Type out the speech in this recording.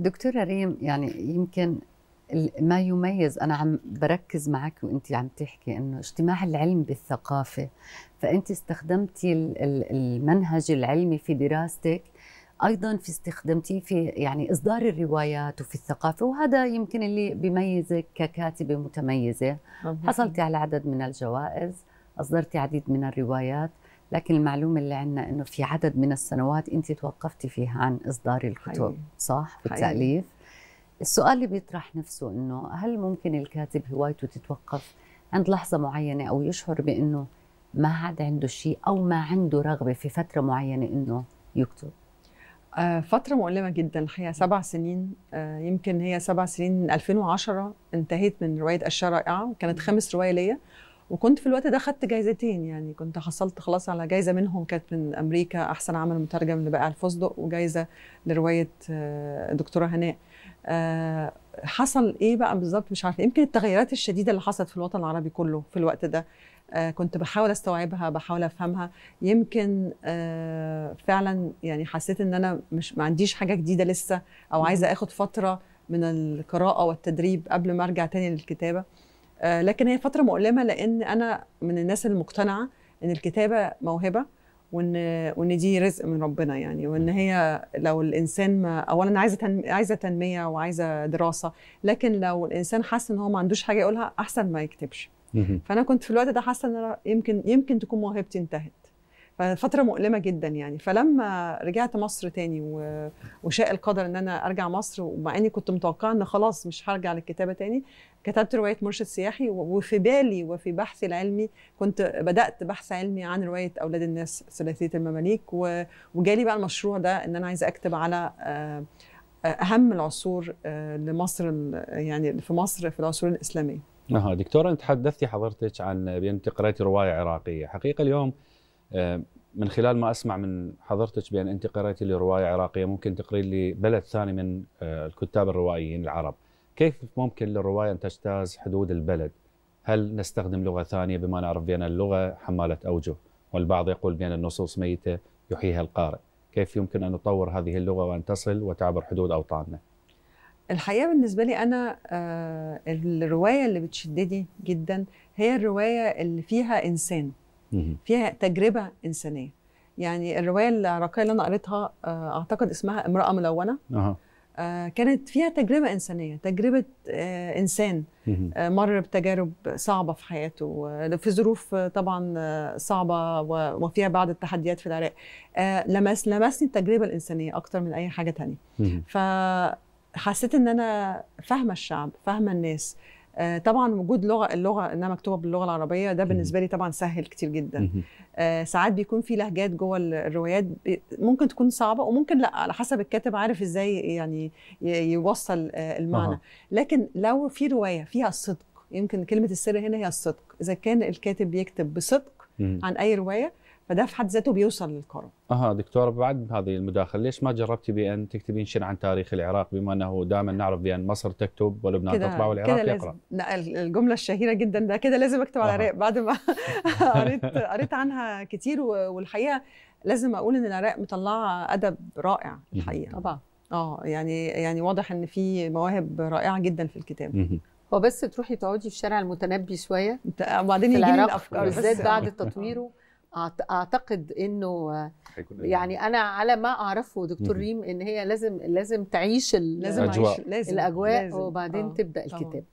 دكتورة ريم يعني يمكن ما يميز أنا عم بركز معك وأنت عم تحكي إنه اجتماع العلم بالثقافة فأنت استخدمتي المنهج العلمي في دراستك ايضا في استخدمتيه في يعني اصدار الروايات وفي الثقافه وهذا يمكن اللي بيميزك ككاتبه متميزه حصلتي على عدد من الجوائز اصدرتي عديد من الروايات لكن المعلومه اللي عندنا انه في عدد من السنوات انت توقفتي فيها عن اصدار الكتب حقيقي. صح والتاليف السؤال اللي بيطرح نفسه انه هل ممكن الكاتب هوايته تتوقف عند لحظه معينه او يشعر بانه ما عاد عنده شيء او ما عنده رغبه في فتره معينه انه يكتب آه، فترة مؤلمة جدا الحقيقة سبع سنين آه، يمكن هي سبع سنين من 2010 انتهيت من رواية الشرائعة وكانت خامس رواية ليا وكنت في الوقت ده خدت جايزتين يعني كنت حصلت خلاص على جايزه منهم كانت من امريكا احسن عمل مترجم لبائع الفستق وجايزه لروايه آه، دكتوره هناء آه، حصل ايه بقى بالظبط مش عارفه يمكن التغيرات الشديده اللي حصلت في الوطن العربي كله في الوقت ده آه، كنت بحاول استوعبها بحاول افهمها يمكن فعلا يعني حسيت ان انا مش ما عنديش حاجه جديده لسه او عايزه اخد فتره من القراءه والتدريب قبل ما ارجع تاني للكتابه آه، لكن هي فتره مؤلمه لان انا من الناس المقتنعه ان الكتابه موهبه وان وان دي رزق من ربنا يعني وان هي لو الانسان ما اولا عايزه تنمية عايزه تنميه وعايزه دراسه لكن لو الانسان حاسس ان هو ما عندوش حاجه يقولها احسن ما يكتبش فانا كنت في الوقت ده حاسه ان يمكن يمكن تكون موهبتي انتهت ففتره مؤلمه جدا يعني فلما رجعت مصر تاني وشاء القدر ان انا ارجع مصر ومع اني كنت متوقعه ان خلاص مش هرجع للكتابه تاني كتبت روايه مرشد سياحي وفي بالي وفي بحثي العلمي كنت بدات بحث علمي عن روايه اولاد الناس ثلاثيه المماليك وجالي بقى المشروع ده ان انا عايزه اكتب على آه، اهم العصور آه، لمصر يعني في مصر في العصور الاسلاميه. اها دكتوره انت تحدثتي حضرتك عن بانك قرأتي روايه عراقيه، حقيقه اليوم آه، من خلال ما اسمع من حضرتك بان انت قرأتي لي روايه عراقيه ممكن تقري لي بلد ثاني من آه، الكتاب الروائيين العرب، كيف ممكن للروايه ان تجتاز حدود البلد؟ هل نستخدم لغه ثانيه بما نعرف بان اللغه حماله اوجه، والبعض يقول بان النصوص ميته يحييها القارئ، كيف يمكن ان نطور هذه اللغه وان تصل وتعبر حدود اوطاننا؟ الحقيقه بالنسبه لي انا آه، الروايه اللي بتشدني جدا هي الروايه اللي فيها انسان. فيها تجربه انسانيه يعني الروايه العراقيه اللي انا قريتها آه، اعتقد اسمها امراه ملونه أه. كانت فيها تجربه انسانيه تجربه آه، انسان آه، مر بتجارب صعبه في حياته في ظروف طبعا صعبه وفيها بعض التحديات في العراق لمس لمسني التجربه الانسانيه اكتر من اي حاجه تانية فحسيت ان انا فاهمه الشعب فاهمه الناس آه، طبعا وجود لغه اللغه انها مكتوبه باللغه العربيه ده بالنسبه لي طبعا سهل كتير جدا آه، ساعات بيكون في لهجات جوه الروايات ممكن تكون صعبه وممكن لا على حسب الكاتب عارف ازاي يعني يوصل آه، المعنى لكن لو في روايه فيها الصدق يمكن كلمه السر هنا هي الصدق اذا كان الكاتب بيكتب بصدق عن اي روايه فده في حد ذاته بيوصل للكرم اها دكتور بعد هذه المداخله ليش ما جربتي بان تكتبين شيء عن تاريخ العراق بما انه دائما نعرف بان مصر تكتب ولبنان تطبع والعراق يقرا لا الجمله الشهيره جدا ده كده لازم اكتب أه. على العراق بعد ما قريت قريت عنها كتير والحقيقه لازم اقول ان العراق مطلعه ادب رائع الحقيقه طبعا اه يعني يعني واضح ان في مواهب رائعه جدا في الكتاب هو بس تروحي تقعدي في شارع المتنبي شويه وبعدين يجي الافكار بالذات بعد تطويره اعتقد انه إيه؟ يعني انا على ما اعرفه دكتور ريم ان هي لازم لازم تعيش لازم الأجواء, لازم. الاجواء لازم. وبعين آه. تبدا الكتاب